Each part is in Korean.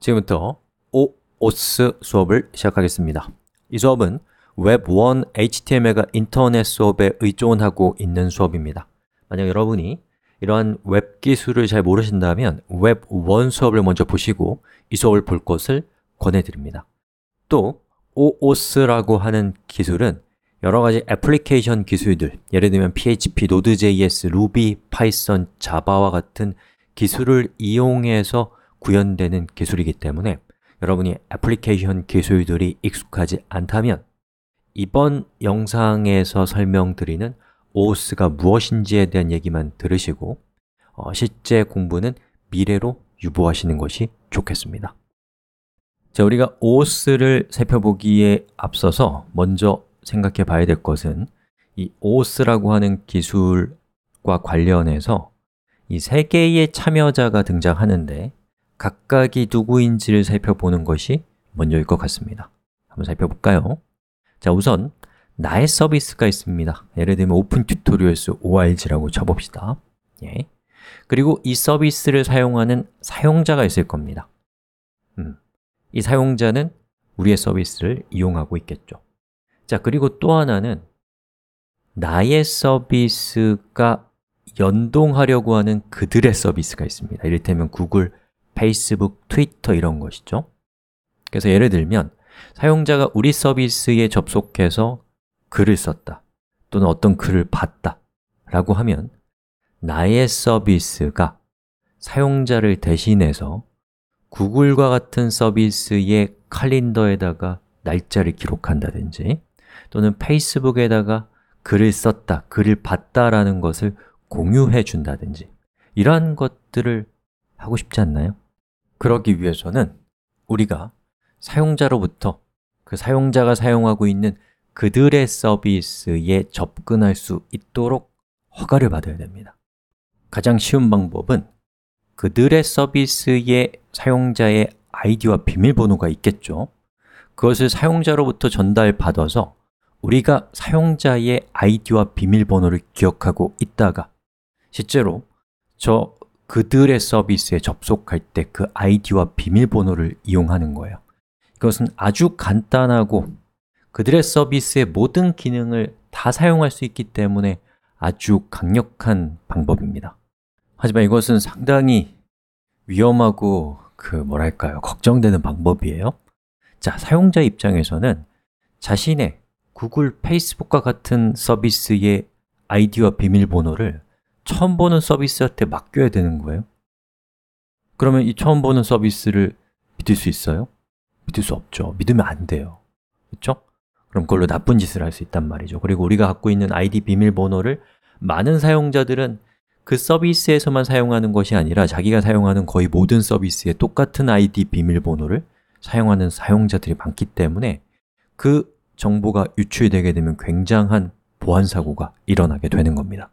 지금부터 o 오스 수업을 시작하겠습니다. 이 수업은 웹1 HTML과 인터넷 수업에 의존하고 있는 수업입니다. 만약 여러분이 이러한 웹 기술을 잘 모르신다면 웹1 수업을 먼저 보시고 이 수업을 볼 것을 권해드립니다. 또 o 오스라고 하는 기술은 여러 가지 애플리케이션 기술들, 예를 들면 PHP, Node.js, Ruby, Python, Java와 같은 기술을 이용해서 구현되는 기술이기 때문에 여러분이 애플리케이션 기술들이 익숙하지 않다면 이번 영상에서 설명드리는 OS가 무엇인지에 대한 얘기만 들으시고 어, 실제 공부는 미래로 유보하시는 것이 좋겠습니다 자, 우리가 OS를 살펴보기에 앞서서 먼저 생각해 봐야 될 것은 이 OS라고 하는 기술과 관련해서 이 세 개의 참여자가 등장하는데 각각이 누구인지를 살펴보는 것이 먼저일 것 같습니다 한번 살펴볼까요? 자, 우선 나의 서비스가 있습니다 예를 들면 오픈 튜토리얼스 org라고 쳐봅시다 예. 그리고 이 서비스를 사용하는 사용자가 있을 겁니다 음. 이 사용자는 우리의 서비스를 이용하고 있겠죠 자, 그리고 또 하나는 나의 서비스가 연동하려고 하는 그들의 서비스가 있습니다 이를테면 구글 페이스북, 트위터 이런 것이죠 그래서 예를 들면 사용자가 우리 서비스에 접속해서 글을 썼다 또는 어떤 글을 봤다 라고 하면 나의 서비스가 사용자를 대신해서 구글과 같은 서비스의 칼린더에다가 날짜를 기록한다든지 또는 페이스북에다가 글을 썼다, 글을 봤다라는 것을 공유해 준다든지 이러한 것들을 하고 싶지 않나요? 그러기 위해서는 우리가 사용자로부터 그 사용자가 사용하고 있는 그들의 서비스에 접근할 수 있도록 허가를 받아야 됩니다 가장 쉬운 방법은 그들의 서비스에 사용자의 아이디와 비밀번호가 있겠죠 그것을 사용자로부터 전달받아서 우리가 사용자의 아이디와 비밀번호를 기억하고 있다가 실제로 저 그들의 서비스에 접속할 때 그 아이디와 비밀번호를 이용하는 거예요. 이것은 아주 간단하고 그들의 서비스의 모든 기능을 다 사용할 수 있기 때문에 아주 강력한 방법입니다. 하지만 이것은 상당히 위험하고 그 뭐랄까요 걱정되는 방법이에요. 자, 사용자 입장에서는 자신의 구글, 페이스북과 같은 서비스의 아이디와 비밀번호를 처음 보는 서비스한테 맡겨야 되는 거예요? 그러면 이 처음 보는 서비스를 믿을 수 있어요? 믿을 수 없죠. 믿으면 안 돼요. 그렇죠? 그럼 그걸로 나쁜 짓을 할 수 있단 말이죠. 그리고 우리가 갖고 있는 아이디 비밀번호를 많은 사용자들은 그 서비스에서만 사용하는 것이 아니라 자기가 사용하는 거의 모든 서비스에 똑같은 아이디 비밀번호를 사용하는 사용자들이 많기 때문에 그 정보가 유출되게 되면 굉장한 보안사고가 일어나게 되는 겁니다.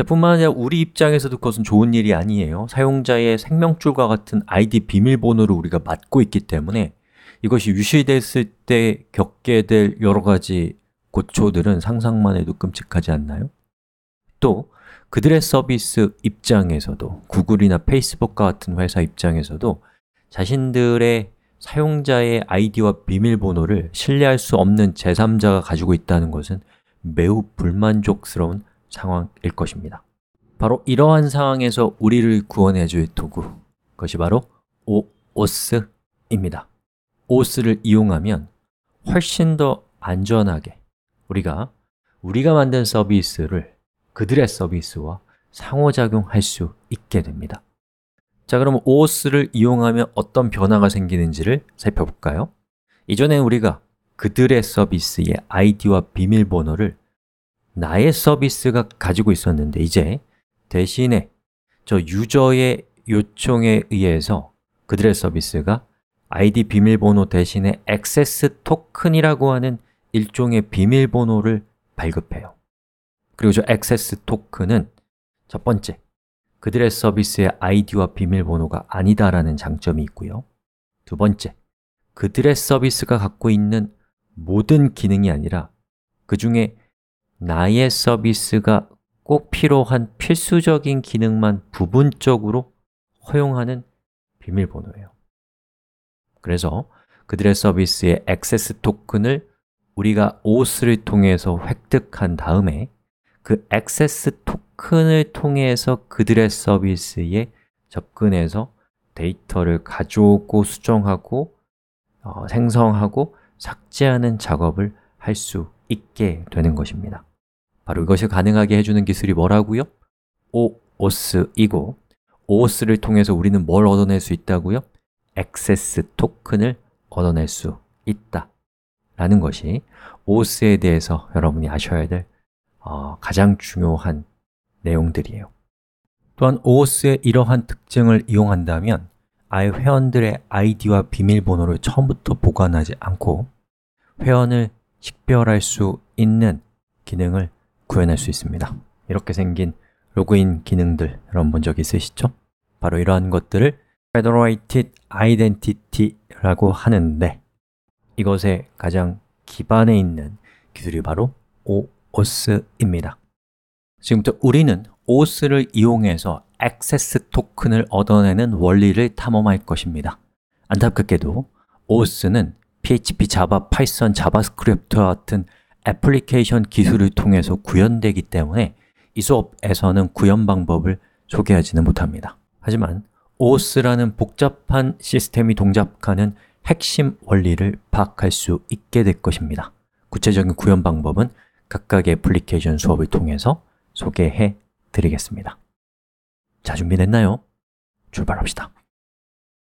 네, 뿐만 아니라 우리 입장에서도 그것은 좋은 일이 아니에요. 사용자의 생명줄과 같은 아이디 비밀번호를 우리가 맡고 있기 때문에 이것이 유실됐을 때 겪게 될 여러 가지 고초들은 상상만 해도 끔찍하지 않나요? 또 그들의 서비스 입장에서도 구글이나 페이스북과 같은 회사 입장에서도 자신들의 사용자의 아이디와 비밀번호를 신뢰할 수 없는 제3자가 가지고 있다는 것은 매우 불만족스러운 상황일 것입니다. 바로 이러한 상황에서 우리를 구원해 줄 도구, 그것이 바로 o o s 입니다 o o s 를 이용하면 훨씬 더 안전하게 우리가 우리가 만든 서비스를 그들의 서비스와 상호작용할 수 있게 됩니다. 자, 그럼 o OS를 이용하면 어떤 변화가 생기는지를 살펴볼까요? 이전에 우리가 그들의 서비스의 아이디와 비밀번호를 나의 서비스가 가지고 있었는데 이제 대신에 저 유저의 요청에 의해서 그들의 서비스가 ID 비밀번호 대신에 액세스 토큰이라고 하는 일종의 비밀번호를 발급해요. 그리고 저 액세스 토큰은 첫 번째, 그들의 서비스의 아이디와 비밀번호가 아니다라는 장점이 있고요. 두 번째, 그들의 서비스가 갖고 있는 모든 기능이 아니라 그 중에 나의 서비스가 꼭 필요한 필수적인 기능만 부분적으로 허용하는 비밀번호예요. 그래서 그들의 서비스의 액세스 토큰을 우리가 OS를 통해서 획득한 다음에 그 액세스 토큰을 통해서 그들의 서비스에 접근해서 데이터를 가져오고 수정하고 어, 생성하고 삭제하는 작업을 할 수 있게 되는 것입니다. 바로 이것이 가능하게 해주는 기술이 뭐라고요? 오오스이고 오오스를 통해서 우리는 뭘 얻어낼 수 있다고요? 액세스 토큰을 얻어낼 수 있다 라는 것이 오오스에 대해서 여러분이 아셔야 될 어, 가장 중요한 내용들이에요 또한 오오스의 이러한 특징을 이용한다면 아예 회원들의 아이디와 비밀번호를 처음부터 보관하지 않고 회원을 식별할 수 있는 기능을 구현할 수 있습니다 이렇게 생긴 로그인 기능들 여러분 본 적 있으시죠? 바로 이러한 것들을 Federated Identity라고 하는데 이것의 가장 기반에 있는 기술이 바로 OAuth입니다 지금부터 우리는 OAuth를 이용해서 액세스 토큰을 얻어내는 원리를 탐험할 것입니다 안타깝게도 OAuth는 PHP, 자바, 파이썬, 자바스크립트 와 같은 애플리케이션 기술을 네. 통해서 구현되기 때문에 이 수업에서는 구현 방법을 소개하지는 못합니다. 하지만 OS라는 복잡한 시스템이 동작하는 핵심 원리를 파악할 수 있게 될 것입니다. 구체적인 구현 방법은 각각의 애플리케이션 수업을 통해서 소개해 드리겠습니다. 자, 준비됐나요? 출발합시다.